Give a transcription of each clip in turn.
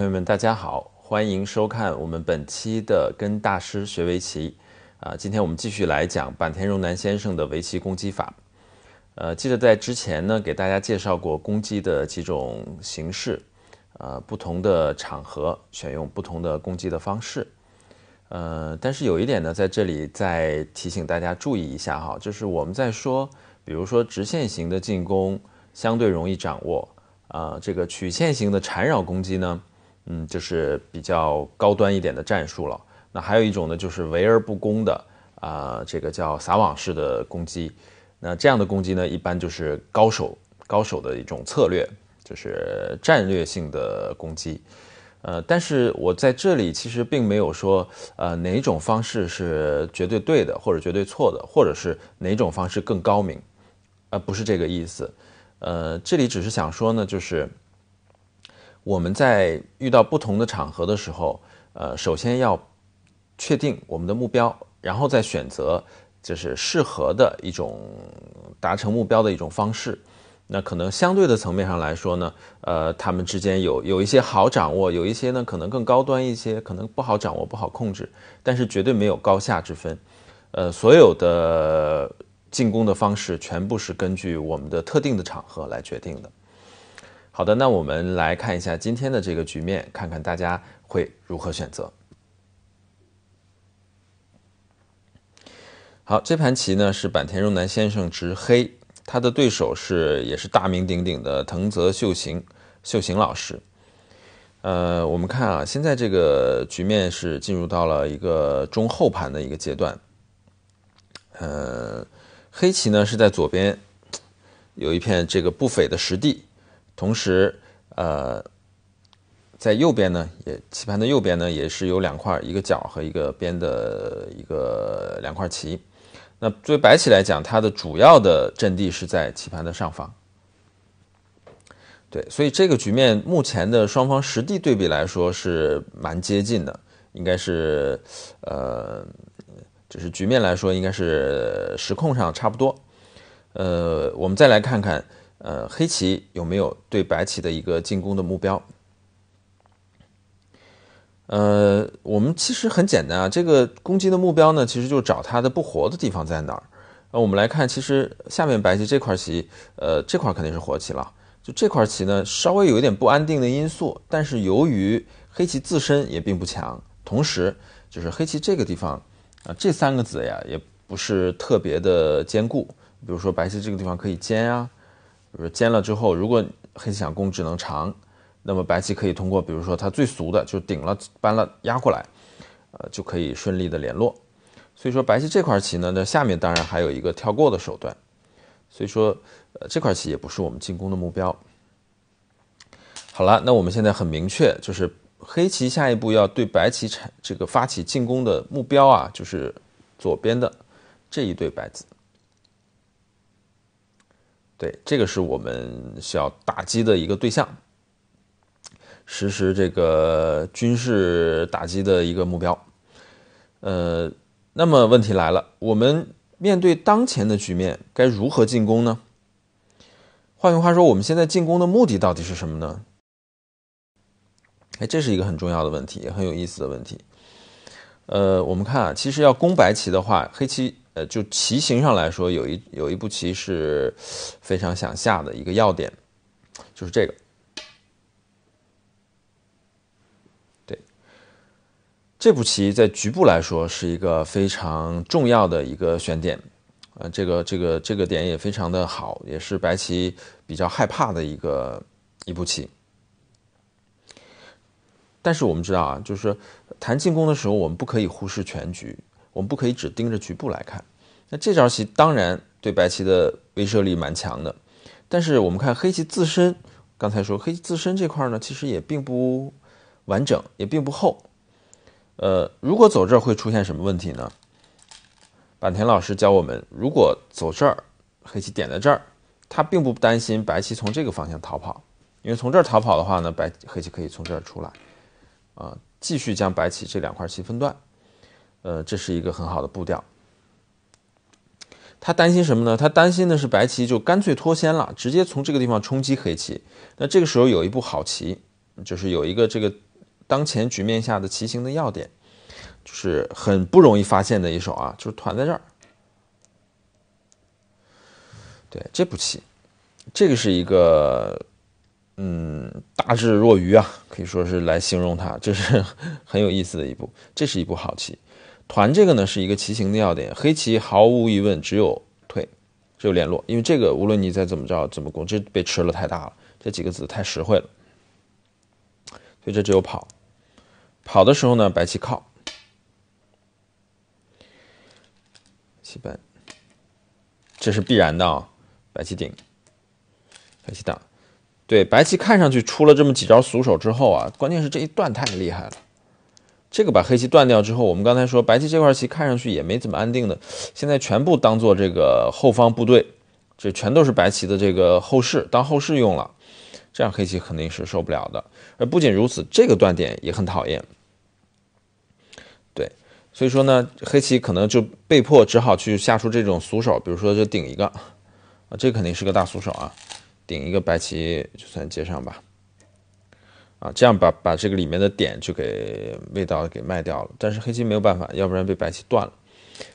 朋友们，大家好，欢迎收看我们本期的《跟大师学围棋》啊，今天我们继续来讲坂田荣南先生的围棋攻击法。呃，记得在之前呢，给大家介绍过攻击的几种形式，呃，不同的场合选用不同的攻击的方式。呃，但是有一点呢，在这里再提醒大家注意一下哈，就是我们在说，比如说直线型的进攻相对容易掌握，啊，这个曲线型的缠绕攻击呢？嗯，就是比较高端一点的战术了。那还有一种呢，就是围而不攻的，啊，这个叫撒网式的攻击。那这样的攻击呢，一般就是高手高手的一种策略，就是战略性的攻击。呃，但是我在这里其实并没有说，呃，哪种方式是绝对对的，或者绝对错的，或者是哪种方式更高明，呃，不是这个意思。呃，这里只是想说呢，就是。我们在遇到不同的场合的时候，呃，首先要确定我们的目标，然后再选择就是适合的一种达成目标的一种方式。那可能相对的层面上来说呢，呃，他们之间有有一些好掌握，有一些呢可能更高端一些，可能不好掌握、不好控制。但是绝对没有高下之分。呃，所有的进攻的方式全部是根据我们的特定的场合来决定的。好的，那我们来看一下今天的这个局面，看看大家会如何选择。好，这盘棋呢是坂田荣南先生执黑，他的对手是也是大名鼎鼎的藤泽秀行秀行老师。呃，我们看啊，现在这个局面是进入到了一个中后盘的一个阶段。呃，黑棋呢是在左边有一片这个不菲的实地。同时，呃，在右边呢，也棋盘的右边呢，也是有两块，一个角和一个边的一个两块棋。那作为白棋来讲，它的主要的阵地是在棋盘的上方。对，所以这个局面目前的双方实地对比来说是蛮接近的，应该是呃，就是局面来说应该是实控上差不多。呃，我们再来看看。呃，黑棋有没有对白棋的一个进攻的目标？呃，我们其实很简单啊，这个攻击的目标呢，其实就是找它的不活的地方在哪儿。那我们来看，其实下面白棋这块棋，呃，这块肯定是活棋了。就这块棋呢，稍微有一点不安定的因素，但是由于黑棋自身也并不强，同时就是黑棋这个地方啊，这三个子呀，也不是特别的坚固。比如说白棋这个地方可以尖啊。就是尖了之后，如果黑棋攻只能长，那么白棋可以通过，比如说它最俗的，就顶了、搬了、压过来，呃，就可以顺利的联络。所以说白棋这块棋呢，那下面当然还有一个跳过的手段。所以说，呃，这块棋也不是我们进攻的目标。好了，那我们现在很明确，就是黑棋下一步要对白棋产这个发起进攻的目标啊，就是左边的这一对白子。对，这个是我们需要打击的一个对象，实施这个军事打击的一个目标。呃，那么问题来了，我们面对当前的局面，该如何进攻呢？换句话说，我们现在进攻的目的到底是什么呢？哎，这是一个很重要的问题，也很有意思的问题。呃，我们看啊，其实要攻白棋的话，黑棋呃，就棋形上来说，有一有一步棋是非常想下的一个要点，就是这个。对，这步棋在局部来说是一个非常重要的一个选点，啊，这个这个这个点也非常的好，也是白棋比较害怕的一个一步棋。但是我们知道啊，就是说谈进攻的时候，我们不可以忽视全局，我们不可以只盯着局部来看。那这招棋当然对白棋的威慑力蛮强的，但是我们看黑棋自身，刚才说黑棋自身这块呢，其实也并不完整，也并不厚。呃，如果走这儿会出现什么问题呢？坂田老师教我们，如果走这儿，黑棋点在这儿，他并不担心白棋从这个方向逃跑，因为从这儿逃跑的话呢，白黑棋可以从这儿出来。啊，继续将白棋这两块棋分断，呃，这是一个很好的步调。他担心什么呢？他担心的是白棋就干脆脱先了，直接从这个地方冲击黑棋。那这个时候有一步好棋，就是有一个这个当前局面下的棋形的要点，就是很不容易发现的一手啊，就是团在这儿。对，这步棋，这个是一个。嗯，大智若愚啊，可以说是来形容他，这是 很有意思的一步。这是一步好棋，团这个呢是一个棋形的要点。黑棋毫无疑问只有退，只有联络，因为这个无论你再怎么着怎么攻，这被吃了太大了，这几个子太实惠了，所以这只有跑。跑的时候呢，白棋靠，棋板，这是必然的啊。白棋顶，白棋挡。对，白棋看上去出了这么几招俗手之后啊，关键是这一断太厉害了，这个把黑棋断掉之后，我们刚才说白棋这块棋看上去也没怎么安定的，现在全部当做这个后方部队，这全都是白棋的这个后势当后势用了，这样黑棋肯定是受不了的。而不仅如此，这个断点也很讨厌，对，所以说呢，黑棋可能就被迫只好去下出这种俗手，比如说就顶一个，啊，这肯定是个大俗手啊。顶一个白棋就算接上吧，啊，这样把把这个里面的点就给味道给卖掉了。但是黑棋没有办法，要不然被白棋断了。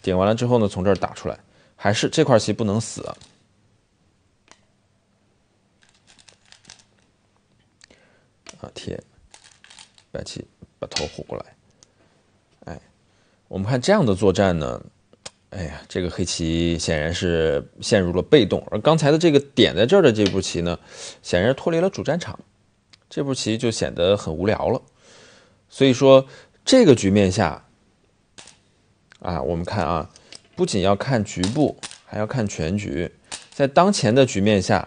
点完了之后呢，从这儿打出来，还是这块棋不能死。啊，贴，白棋把头护过来。哎，我们看这样的作战呢。哎呀，这个黑棋显然是陷入了被动，而刚才的这个点在这儿的这步棋呢，显然脱离了主战场，这步棋就显得很无聊了。所以说，这个局面下，啊，我们看啊，不仅要看局部，还要看全局。在当前的局面下，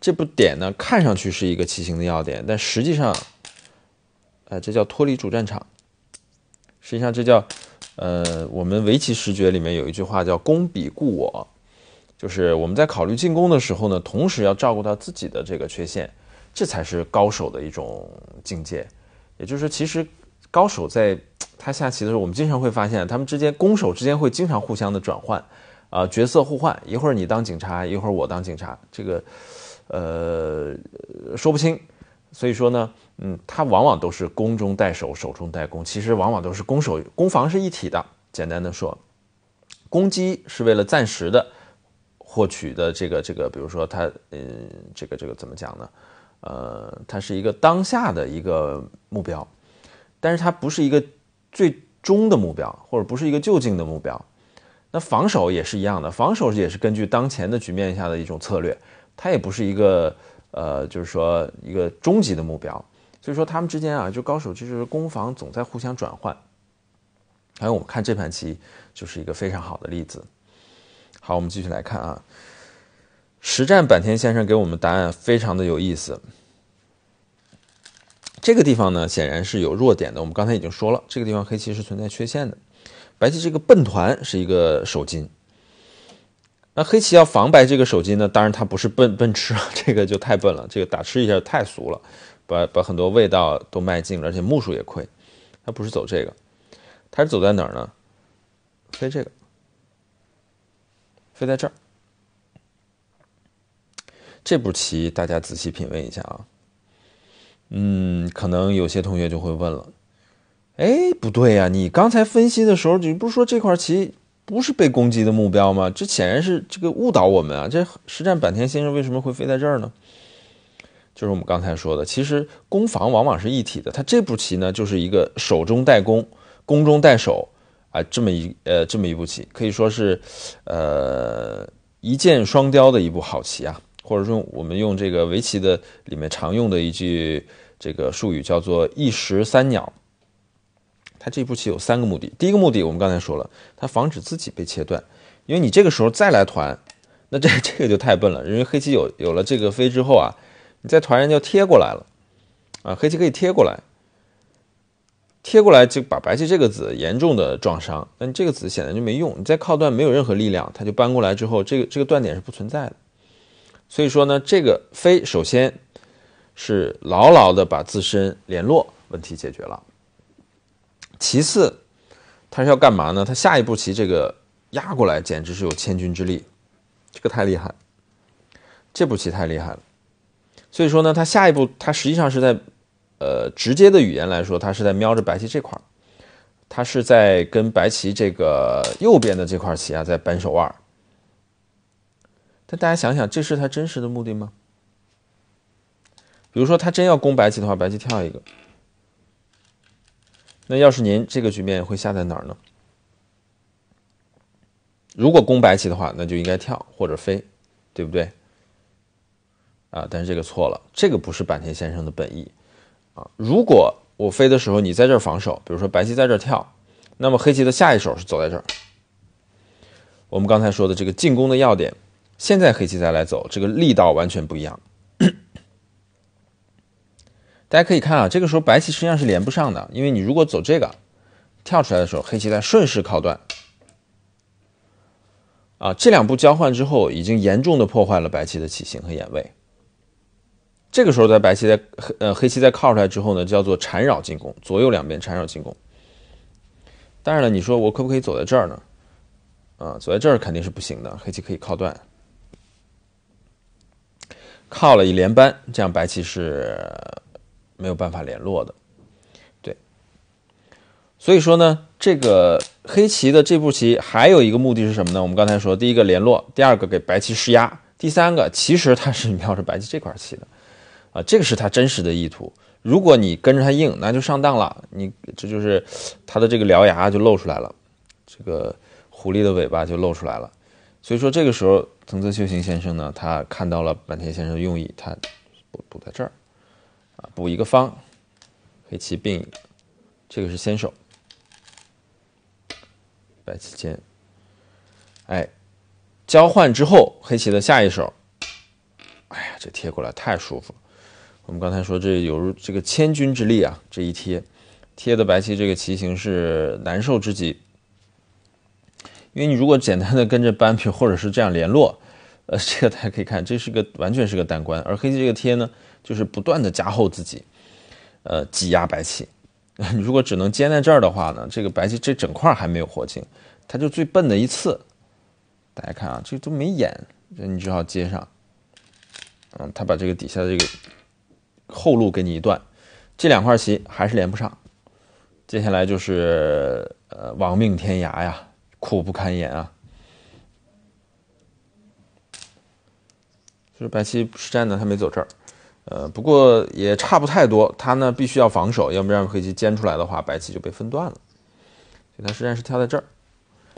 这步点呢，看上去是一个棋形的要点，但实际上，呃，这叫脱离主战场，实际上这叫。呃，我们围棋十诀里面有一句话叫“攻彼固我”，就是我们在考虑进攻的时候呢，同时要照顾到自己的这个缺陷，这才是高手的一种境界。也就是说，其实高手在他下棋的时候，我们经常会发现他们之间攻守之间会经常互相的转换，啊，角色互换，一会儿你当警察，一会儿我当警察，这个呃说不清。所以说呢。嗯，它往往都是攻中带守，守中带攻。其实往往都是攻守、攻防是一体的。简单的说，攻击是为了暂时的获取的这个这个，比如说它，嗯，这个这个怎么讲呢？呃，它是一个当下的一个目标，但是它不是一个最终的目标，或者不是一个就近的目标。那防守也是一样的，防守也是根据当前的局面下的一种策略，它也不是一个呃，就是说一个终极的目标。就说他们之间啊，就高手，就是攻防总在互相转换。还有我们看这盘棋就是一个非常好的例子。好，我们继续来看啊。实战坂田先生给我们答案非常的有意思。这个地方呢显然是有弱点的，我们刚才已经说了，这个地方黑棋是存在缺陷的。白棋这个笨团是一个守金，那黑棋要防白这个守金呢，当然它不是笨笨吃啊，这个就太笨了，这个打吃一下太俗了。把把很多味道都卖尽了，而且木数也亏，他不是走这个，他是走在哪儿呢？飞这个，飞在这儿。这步棋大家仔细品味一下啊。嗯，可能有些同学就会问了，哎，不对呀，你刚才分析的时候，你不是说这块棋不是被攻击的目标吗？这显然是这个误导我们啊。这实战坂田先生为什么会飞在这儿呢？就是我们刚才说的，其实攻防往往是一体的。他这步棋呢，就是一个守中带攻，攻中带守啊，这么一呃，这么一步棋可以说是，呃，一箭双雕的一步好棋啊。或者说，我们用这个围棋的里面常用的一句这个术语，叫做一石三鸟。他这步棋有三个目的。第一个目的，我们刚才说了，他防止自己被切断，因为你这个时候再来团，那这这个就太笨了。因为黑棋有有了这个飞之后啊。你在团人就贴过来了，啊，黑棋可以贴过来，贴过来就把白棋这个子严重的撞伤。你这个子显然就没用，你在靠断没有任何力量，它就搬过来之后，这个这个断点是不存在的。所以说呢，这个飞首先是牢牢的把自身联络问题解决了，其次他是要干嘛呢？他下一步棋这个压过来简直是有千钧之力，这个太厉害，这步棋太厉害了。所以说呢，他下一步，他实际上是在，呃，直接的语言来说，他是在瞄着白棋这块儿，他是在跟白棋这个右边的这块棋啊在扳手腕儿。但大家想想，这是他真实的目的吗？比如说，他真要攻白棋的话，白棋跳一个，那要是您这个局面会下在哪儿呢？如果攻白棋的话，那就应该跳或者飞，对不对？啊，但是这个错了，这个不是坂田先生的本意，啊，如果我飞的时候你在这儿防守，比如说白棋在这儿跳，那么黑棋的下一手是走在这儿。我们刚才说的这个进攻的要点，现在黑棋再来走，这个力道完全不一样。大家可以看啊，这个时候白棋实际上是连不上的，因为你如果走这个，跳出来的时候，黑棋在顺势靠断，啊，这两步交换之后，已经严重的破坏了白棋的起形和眼位。这个时候，在白棋在黑呃黑棋在靠出来之后呢，叫做缠绕进攻，左右两边缠绕进攻。当然了，你说我可不可以走在这儿呢？啊，走在这儿肯定是不行的，黑棋可以靠断，靠了一连扳，这样白棋是没有办法联络的。对，所以说呢，这个黑棋的这步棋还有一个目的是什么呢？我们刚才说，第一个联络，第二个给白棋施压，第三个其实它是瞄着白棋这块棋的。这个是他真实的意图。如果你跟着他硬，那就上当了。你这就是他的这个獠牙就露出来了，这个狐狸的尾巴就露出来了。所以说这个时候，藤泽秀行先生呢，他看到了坂田先生的用意，他补在这儿，啊，补一个方，黑棋并，这个是先手，白棋尖，哎，交换之后，黑棋的下一手，哎呀，这贴过来太舒服了。我们刚才说，这有如这个千钧之力啊！这一贴，贴的白棋这个棋形是难受之极。因为你如果简单的跟着扳平或者是这样联络，呃，这个大家可以看，这是个完全是个单关。而黑棋这个贴呢，就是不断的加厚自己，呃，挤压白棋。你 如果只能尖在这儿的话呢，这个白棋这整块还没有活清，它就最笨的一次。大家看啊，这都没眼，你只好接上。嗯，他把这个底下的这个。后路给你一段，这两块棋还是连不上。接下来就是呃亡命天涯呀，苦不堪言啊。就是白棋实战呢，他没走这儿，呃，不过也差不太多。他呢必须要防守，要不然黑棋尖出来的话，白棋就被分断了。所以他实战是跳在这儿，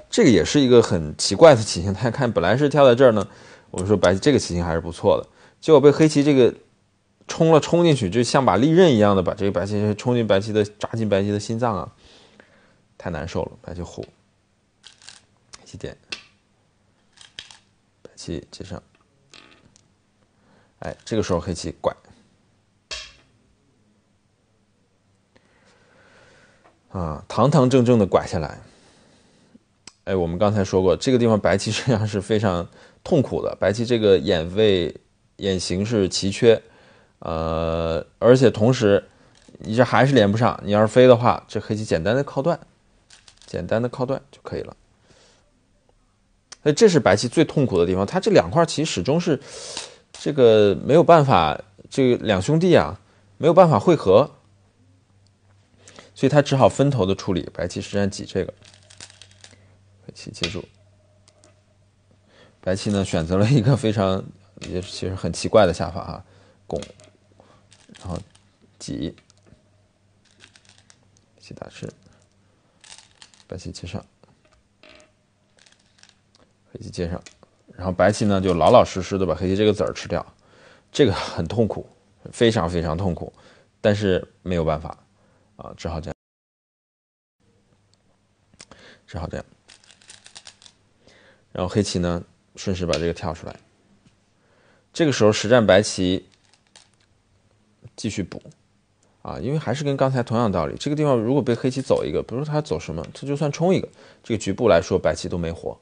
这个也是一个很奇怪的棋形。他看本来是跳在这儿呢，我们说白棋这个棋形还是不错的，结果被黑棋这个。冲了冲进去，就像把利刃一样的把这个白棋冲进白棋的扎进白棋的心脏啊！太难受了，白棋虎，黑点，白棋接上。哎，这个时候黑棋拐，啊，堂堂正正的拐下来。哎，我们刚才说过，这个地方白棋实际上是非常痛苦的，白棋这个眼位眼形是奇缺。呃，而且同时，你这还是连不上。你要是飞的话，这黑棋简单的靠断，简单的靠断就可以了。所以这是白棋最痛苦的地方，它这两块棋始终是这个没有办法，这个两兄弟啊没有办法汇合，所以他只好分头的处理。白棋实际上挤这个，黑棋接住。白棋呢选择了一个非常也其实很奇怪的下法啊，拱。然后挤，挤打吃，白棋接上，黑棋接上，然后白棋呢就老老实实的把黑棋这个子儿吃掉，这个很痛苦，非常非常痛苦，但是没有办法，啊，只好这样，只好这样。然后黑棋呢顺势把这个跳出来，这个时候实战白棋。继续补，啊，因为还是跟刚才同样道理，这个地方如果被黑棋走一个，比如说他走什么，他就算冲一个，这个局部来说白棋都没活，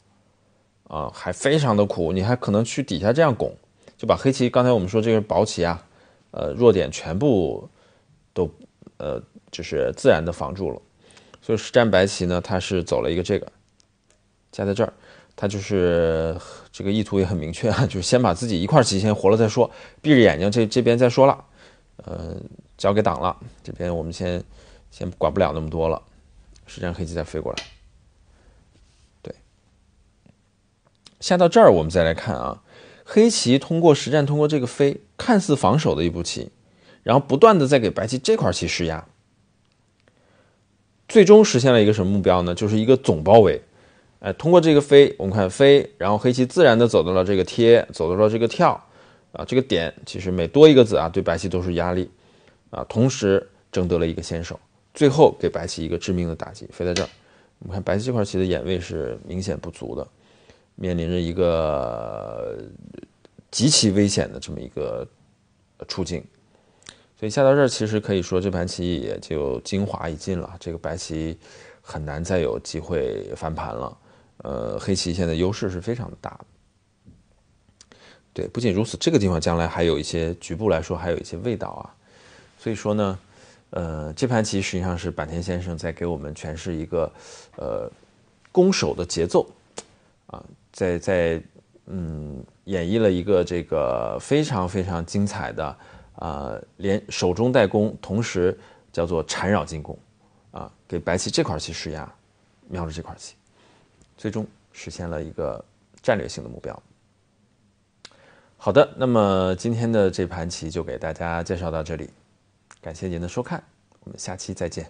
啊，还非常的苦，你还可能去底下这样拱，就把黑棋刚才我们说这个薄棋啊，呃，弱点全部都，呃，就是自然的防住了，所以实战白棋呢，他是走了一个这个，加在这儿，他就是这个意图也很明确啊，就是先把自己一块棋先活了再说，闭着眼睛这这边再说了。嗯，交给党了，这边我们先先管不了那么多了，实战黑棋再飞过来，对，下到这儿我们再来看啊，黑棋通过实战通过这个飞，看似防守的一步棋，然后不断的在给白棋这块棋施压，最终实现了一个什么目标呢？就是一个总包围，哎，通过这个飞，我们看飞，然后黑棋自然的走到了这个贴，走到了这个跳。啊，这个点其实每多一个子啊，对白棋都是压力，啊，同时争得了一个先手，最后给白棋一个致命的打击，飞在这儿。我们看白棋这块棋的眼位是明显不足的，面临着一个极其危险的这么一个处境。所以下到这儿，其实可以说这盘棋也就精华已尽了，这个白棋很难再有机会翻盘了。呃，黑棋现在优势是非常的大。对，不仅如此，这个地方将来还有一些局部来说，还有一些味道啊，所以说呢，呃，这盘棋实际上是坂田先生在给我们诠释一个，呃，攻守的节奏，啊，在在，嗯，演绎了一个这个非常非常精彩的，啊，连守中带攻，同时叫做缠绕进攻，啊，给白棋这块棋施压，瞄着这块棋，最终实现了一个战略性的目标。好的，那么今天的这盘棋就给大家介绍到这里，感谢您的收看，我们下期再见。